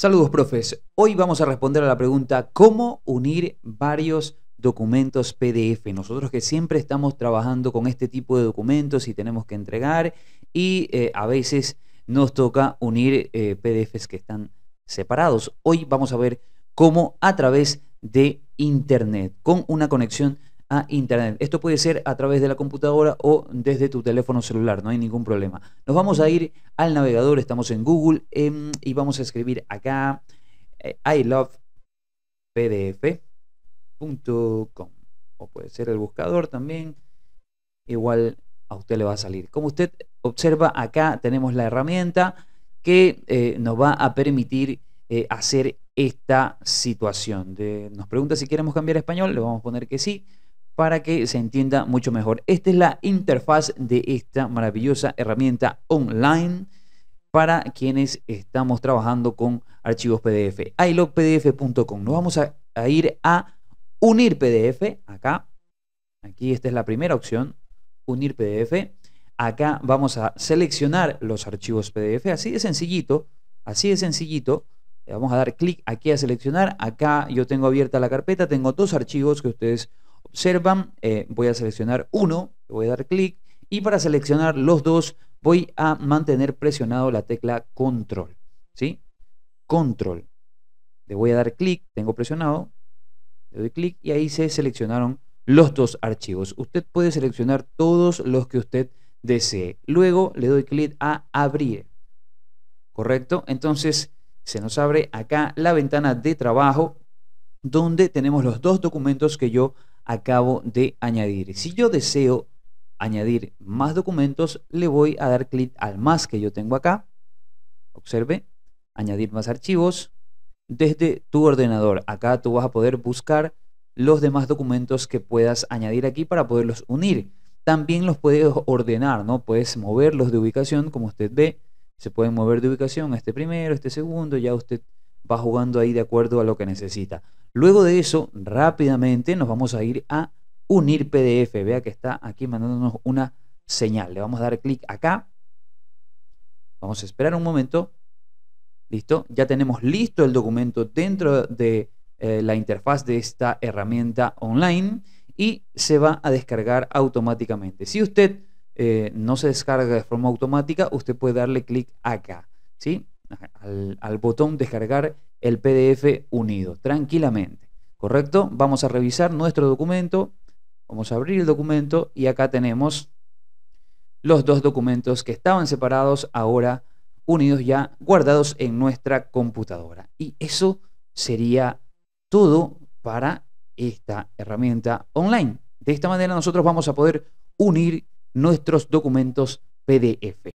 Saludos, profes. Hoy vamos a responder a la pregunta ¿cómo unir varios documentos PDF? Nosotros que siempre estamos trabajando con este tipo de documentos y tenemos que entregar y eh, a veces nos toca unir eh, PDFs que están separados. Hoy vamos a ver cómo a través de Internet, con una conexión a Internet. Esto puede ser a través de la computadora o desde tu teléfono celular, no hay ningún problema. Nos vamos a ir al navegador, estamos en Google em, y vamos a escribir acá eh, I love pdf.com o puede ser el buscador también. Igual a usted le va a salir. Como usted observa, acá tenemos la herramienta que eh, nos va a permitir eh, hacer esta situación. nos pregunta si queremos cambiar a español, le vamos a poner que sí para que se entienda mucho mejor. Esta es la interfaz de esta maravillosa herramienta online para quienes estamos trabajando con archivos PDF. iLogPDF.com. Nos vamos a, ir a unir PDF acá. Aquí esta es la primera opción, unir PDF. Acá vamos a seleccionar los archivos PDF, así de sencillito, así de sencillito. Le vamos a dar clic aquí a seleccionar. Acá yo tengo abierta la carpeta, tengo dos archivos que ustedes observan, eh, voy a seleccionar uno, le voy a dar clic y para seleccionar los dos voy a mantener presionado la tecla control, ¿sí? Control. Le voy a dar clic, tengo presionado, le doy clic y ahí se seleccionaron los dos archivos. Usted puede seleccionar todos los que usted desee. Luego le doy clic a abrir. ¿Correcto? Entonces se nos abre acá la ventana de trabajo donde tenemos los dos documentos que yo acabo de añadir. Si yo deseo añadir más documentos, le voy a dar clic al más que yo tengo acá. Observe, añadir más archivos desde tu ordenador. Acá tú vas a poder buscar los demás documentos que puedas añadir aquí para poderlos unir. También los puedes ordenar, ¿no? Puedes moverlos de ubicación, como usted ve. Se pueden mover de ubicación este primero, este segundo, ya usted va jugando ahí de acuerdo a lo que necesita. Luego de eso, rápidamente nos vamos a ir a unir PDF. Vea que está aquí mandándonos una señal. Le vamos a dar clic acá. Vamos a esperar un momento. Listo. Ya tenemos listo el documento dentro de eh, la interfaz de esta herramienta online y se va a descargar automáticamente. Si usted eh, no se descarga de forma automática, usted puede darle clic acá. ¿sí? al, botón descargar el PDF unido, tranquilamente. ¿Correcto? Vamos a revisar nuestro documento. Vamos a abrir el documento y acá tenemos los dos documentos que estaban separados ahora unidos ya guardados en nuestra computadora. Y eso sería todo para esta herramienta online. De esta manera nosotros vamos a poder unir nuestros documentos PDF.